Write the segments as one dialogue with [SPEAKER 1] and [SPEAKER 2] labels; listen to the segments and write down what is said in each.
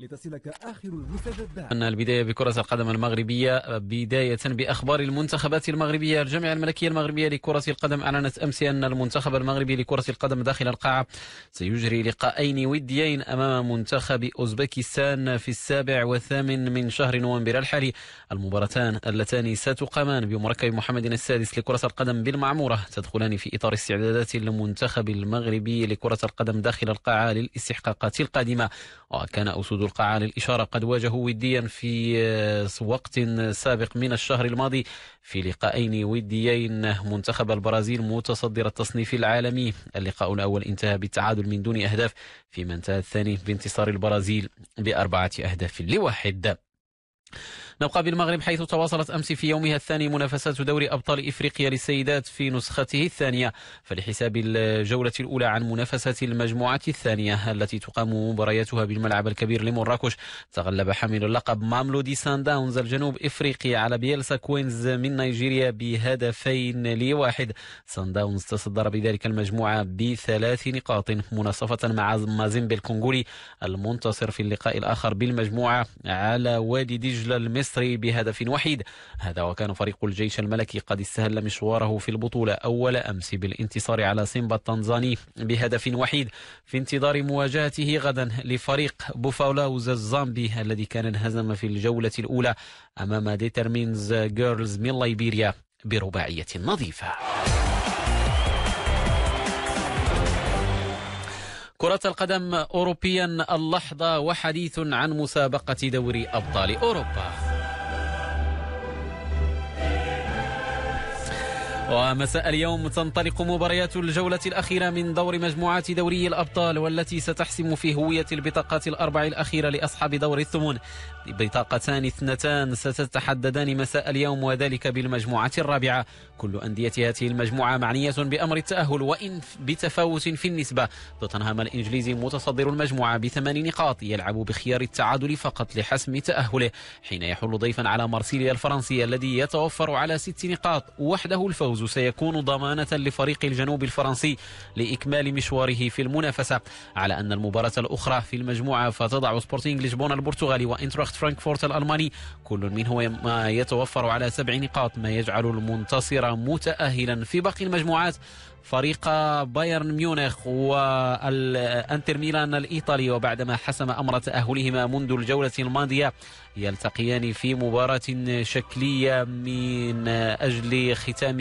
[SPEAKER 1] لتصلك آخر المستجدات أن البداية بكرة القدم المغربية بداية بأخبار المنتخبات المغربية الجامعة الملكية المغربية لكرة القدم أعلنت أمس أن المنتخب المغربي لكرة القدم داخل القاعة سيجري لقاءين وديين أمام منتخب أوزبكستان في السابع والثامن من شهر نوفمبر الحالي المباراتان اللتان ستقامان بمركب محمد السادس لكرة القدم بالمعمورة تدخلان في إطار استعدادات المنتخب المغربي لكرة القدم داخل القاعة للاستحقاقات القادمة وكان أسود القاعة للإشارة قد واجهوا وديا في آه، وقت سابق من الشهر الماضي في لقاءين وديين منتخب البرازيل متصدر التصنيف العالمي اللقاء الأول انتهى بالتعادل من دون أهداف فيما انتهى الثاني بانتصار البرازيل بأربعة أهداف لواحد نبقى بالمغرب حيث تواصلت أمس في يومها الثاني منافسات دوري أبطال إفريقيا للسيدات في نسخته الثانية فلحساب الجولة الأولى عن منافسة المجموعة الثانية التي تقام مبارياتها بالملعب الكبير لمراكش تغلب حامل اللقب ماملودي سان داونز الجنوب إفريقي على بيلسا كوينز من نيجيريا بهدفين لواحد سان داونز تصدر بذلك المجموعة بثلاث نقاط مناصفة مع مازيمبي الكونغولي المنتصر في اللقاء الآخر بالمجموعة على وادي دجلة المصري المصري بهدف وحيد هذا وكان فريق الجيش الملكي قد استهل مشواره في البطولة أول أمس بالانتصار على سيمبا التنزاني بهدف وحيد في انتظار مواجهته غدا لفريق بوفاولاوز الزامبي الذي كان انهزم في الجولة الأولى أمام ديترمينز جيرلز من ليبيريا برباعية نظيفة كرة القدم أوروبيا اللحظة وحديث عن مسابقة دوري أبطال أوروبا ومساء اليوم تنطلق مباريات الجولة الأخيرة من دور مجموعات دوري الأبطال والتي ستحسم في هوية البطاقات الأربع الأخيرة لأصحاب دور الثمن بطاقتان اثنتان ستتحددان مساء اليوم وذلك بالمجموعة الرابعة كل أندية هذه المجموعة معنية بأمر التأهل وإن بتفاوت في النسبة توتنهام الإنجليزي متصدر المجموعة بثمان نقاط يلعب بخيار التعادل فقط لحسم تأهله حين يحل ضيفا على مارسيليا الفرنسي الذي يتوفر على ست نقاط وحده الفوز سيكون ضمانة لفريق الجنوب الفرنسي لإكمال مشواره في المنافسة على أن المباراة الأخرى في المجموعة فتضع سبورتينغ لشبونة البرتغالي وإنتراخت فرانكفورت الألماني كل منهما يتوفر على سبع نقاط ما يجعل المنتصر متأهلا في باقي المجموعات فريق بايرن ميونخ والانتر ميلان الايطالي وبعدما حسم امر تاهلهما منذ الجوله الماضيه يلتقيان في مباراة شكلية من أجل ختام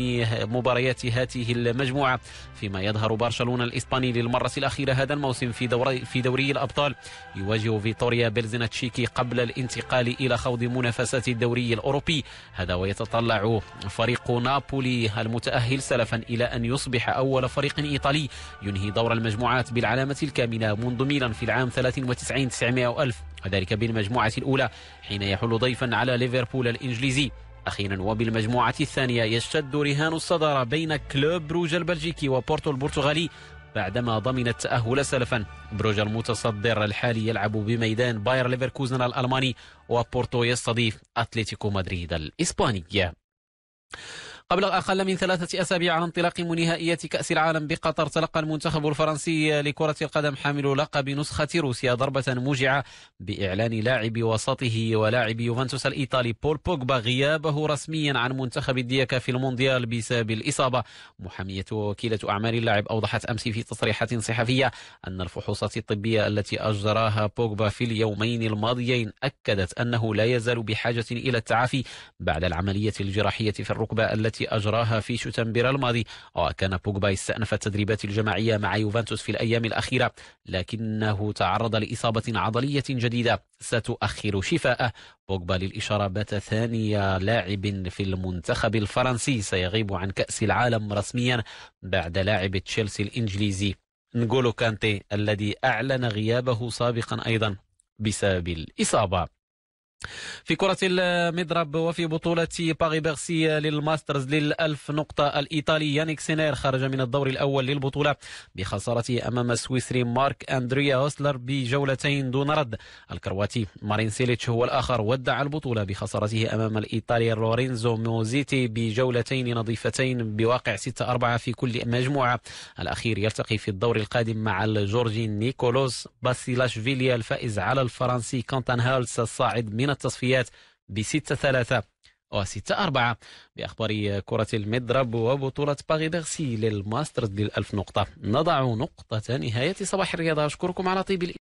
[SPEAKER 1] مباريات هذه المجموعة فيما يظهر برشلونة الإسباني للمرة الأخيرة هذا الموسم في دوري, في دوري الأبطال يواجه فيتوريا بلزناتشيكي قبل الانتقال إلى خوض منافسات الدوري الأوروبي هذا ويتطلع فريق نابولي المتأهل سلفا إلى أن يصبح أول فريق إيطالي ينهي دور المجموعات بالعلامة الكاملة منذ ميلان في العام 93 900 ألف وذلك بالمجموعة الأولى حين يحل ضيفا على ليفربول الإنجليزي أخيرا وبالمجموعة الثانية يشتد رهان الصدارة بين كلوب بروج البلجيكي وبورتو البرتغالي بعدما ضمن التأهل سلفا بروج المتصدر الحالي يلعب بميدان باير ليفركوزن الألماني وبورتو يستضيف أتلتيكو مدريد الإسباني قبل أقل من ثلاثة أسابيع عن انطلاق نهائيات كأس العالم بقطر تلقى المنتخب الفرنسي لكرة القدم حامل لقب نسخة روسيا ضربة موجعة بإعلان لاعب وسطه ولاعب يوفنتوس الإيطالي بول بوغبا غيابه رسميا عن منتخب الدياكا في المونديال بسبب الإصابة محامية وكيلة أعمال اللاعب أوضحت أمس في تصريحات صحفية أن الفحوصات الطبية التي أجراها بوغبا في اليومين الماضيين أكدت أنه لا يزال بحاجة إلى التعافي بعد العملية الجراحية في الركبة التي التي أجراها في شتنبر الماضي وكان بوجبا استأنف التدريبات الجماعية مع يوفنتوس في الأيام الأخيرة لكنه تعرض لإصابة عضلية جديدة ستؤخر شفاءه بوجبا للإشارة بات ثاني لاعب في المنتخب الفرنسي سيغيب عن كأس العالم رسميا بعد لاعب تشيلسي الإنجليزي نغولو كانتي الذي أعلن غيابه سابقا أيضا بسبب الإصابة في كرة المضرب وفي بطولة باغي بيرسي للماسترز للألف نقطة الإيطالي يانيك سينير خرج من الدور الأول للبطولة بخسارته أمام السويسري مارك أندريا هوسلر بجولتين دون رد الكرواتي مارين سيليتش هو الآخر ودع البطولة بخسارته أمام الإيطالي لورينزو موزيتي بجولتين نظيفتين بواقع 6-4 في كل مجموعة الأخير يلتقي في الدور القادم مع الجورجي نيكولوس باسيلاشفيليا الفائز على الفرنسي كونتان هالس الصاعد من من التصفيات بستة ثلاثة وستة أربعة بأخبار كرة المضرب وبطولة باغي بيرسي للماسترز للألف نقطة نضع نقطة نهاية صباح الرياضة أشكركم على طيب